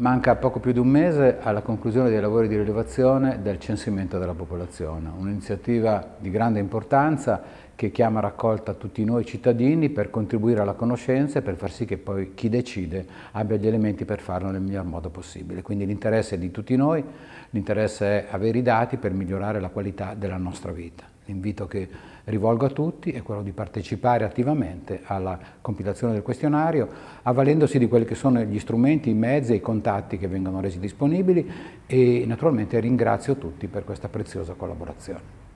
Manca poco più di un mese alla conclusione dei lavori di rilevazione del censimento della popolazione, un'iniziativa di grande importanza che chiama raccolta tutti noi cittadini per contribuire alla conoscenza e per far sì che poi chi decide abbia gli elementi per farlo nel miglior modo possibile. Quindi l'interesse è di tutti noi, l'interesse è avere i dati per migliorare la qualità della nostra vita. L'invito che rivolgo a tutti è quello di partecipare attivamente alla compilazione del questionario, avvalendosi di quelli che sono gli strumenti, i mezzi e i contatti che vengono resi disponibili e naturalmente ringrazio tutti per questa preziosa collaborazione.